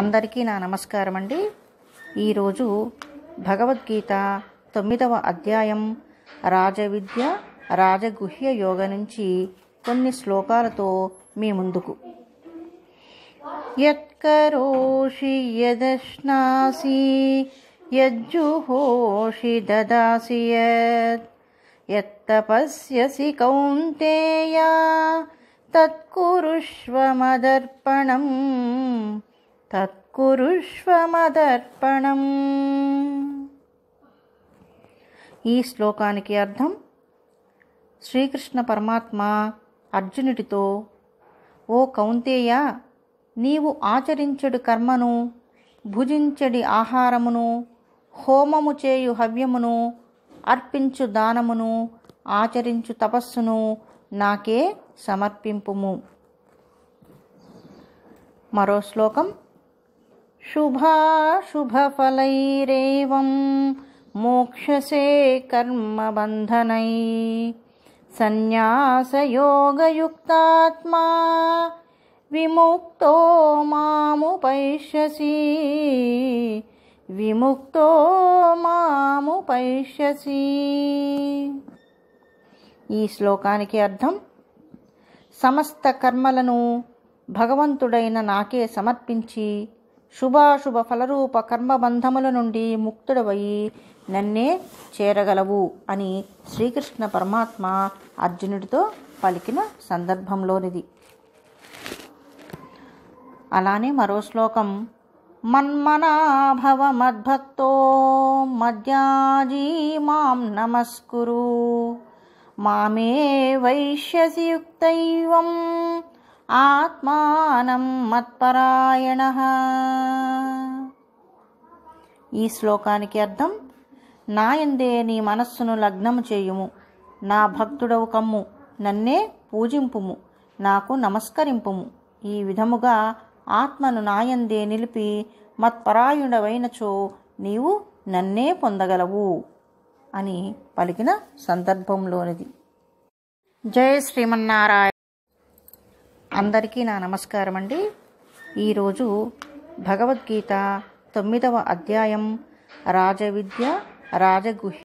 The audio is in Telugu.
అందరికీ నా నమస్కారం అండి ఈరోజు భగవద్గీత తొమ్మిదవ అధ్యాయం రాజవిద్య రాజగుహ్య యోగ నుంచి కొన్ని శ్లోకాలతో మీ ముందుకు యత్కరోషి యదశ్నాసి యజ్జుహోషి దదాసి యత్తపస్యసి కౌంతేయ తత్కురుష్వమదర్పణం తత్కురుష్వమదర్పణం ఈ శ్లోకానికి అర్థం శ్రీకృష్ణ పరమాత్మ అర్జునుడితో ఓ కౌంతేయ నీవు ఆచరించడు కర్మను భుజించడి ఆహారమును హోమము చేయు హవ్యమును అర్పించు దానమును ఆచరించు తపస్సును నాకే సమర్పింపుము మరో శ్లోకం శుభాశుభఫలైరేవం మోక్షసే కర్మబంధనై సన్యాసయోగయుక్తాత్మా విముక్తో మాముపైష్యసి విముక్తో మాముపైష్యసి ఈ శ్లోకానికి అర్థం సమస్త కర్మలను భగవంతుడైన నాకే సమర్పించి శుభాశుభ ఫలరూప కర్మబంధముల నుండి ముక్తుడవై నన్నే చేరగలవు అని శ్రీకృష్ణ పరమాత్మ అర్జునుడితో పలికిన సందర్భంలోనిది అలానే మరో శ్లోకం మన్మనాభవ మద్భక్తో మద్యాజీ మాం నమస్కురు మామే వైశ్యసియుక్తైవం ఆత్మానం మత్పరాయణ ఈ శ్లోకానికి అర్థం నాయందే నీ మనస్సును లగ్నము చేయుము నా భక్తుడవు కమ్ము నన్నే పూజింపుము నాకు నమస్కరింపుము ఈ విధముగా ఆత్మను నాయందే నిలిపి మత్పరాయుడవైనచో నీవు నన్నే పొందగలవు అని పలికిన సందర్భంలోనిది జయ శ్రీమన్నారాయణ అందరికీ నా నమస్కారం అండి ఈరోజు భగవద్గీత తొమ్మిదవ అధ్యాయం రాజవిద్య రాజగుహి